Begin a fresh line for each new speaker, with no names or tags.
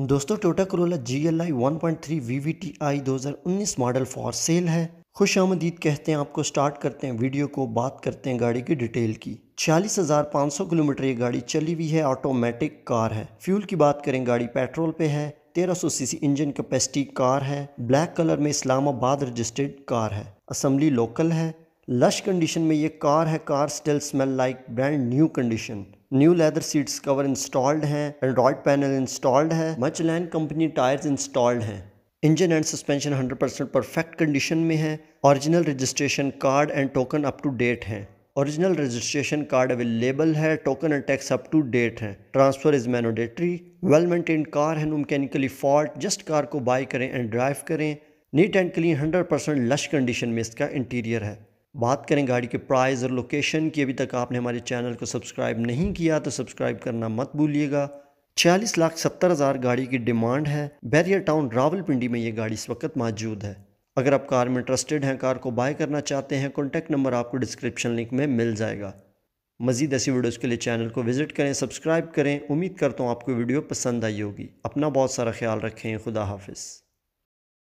दोस्तों Toyota Corolla G L I one point three V V T I दो हज़ार उन्नीस मॉडल फॉर सेल है खुश आमदीद कहते हैं आपको स्टार्ट करते हैं वीडियो को बात करते हैं गाड़ी की डिटेल की छियालीस हज़ार पाँच सौ किलोमीटर ये गाड़ी चली हुई है ऑटोमेटिक कार है फ्यूल की बात करें गाड़ी
पेट्रोल पे है
1300 सीसी इंजन कैपेसिटी कार है ब्लैक कलर में इस्लामाबाद रजिस्टर्ड कार है असम्बली लोकल है लश कंडीशन में ये कार है car still smell like brand new condition new leather seats cover installed हैं एंड्रॉयड पैनल इंस्टॉल्ड है लैंड कंपनी टायर्स इंस्टॉल्ड हैं engine and suspension 100 percent perfect condition में है original registration card and token up to date हैं original registration card available है token and tax up to date है transfer is mandatory well maintain car है no mechanically fault just car को buy करें and drive करें neat and clean hundred percent lush condition में इसका interior है बात करें गाड़ी के प्राइस और लोकेशन की अभी तक आपने हमारे चैनल को सब्सक्राइब नहीं किया तो सब्सक्राइब करना मत भूलिएगा छियालीस लाख सत्तर हज़ार गाड़ी की डिमांड है बैरियर टाउन रावलपिंडी में ये गाड़ी इस वक्त मौजूद है अगर आप कार में इंटरेस्टेड हैं कार को बाय करना चाहते हैं कॉन्टैक्ट नंबर आपको डिस्क्रिप्शन लिंक में मिल जाएगा मजीद ऐसी वीडियोज़ के लिए चैनल को विजिट करें सब्सक्राइब करें उम्मीद करता हूँ आपको वीडियो पसंद आई होगी अपना बहुत सारा ख्याल रखें खुदा हाफिज़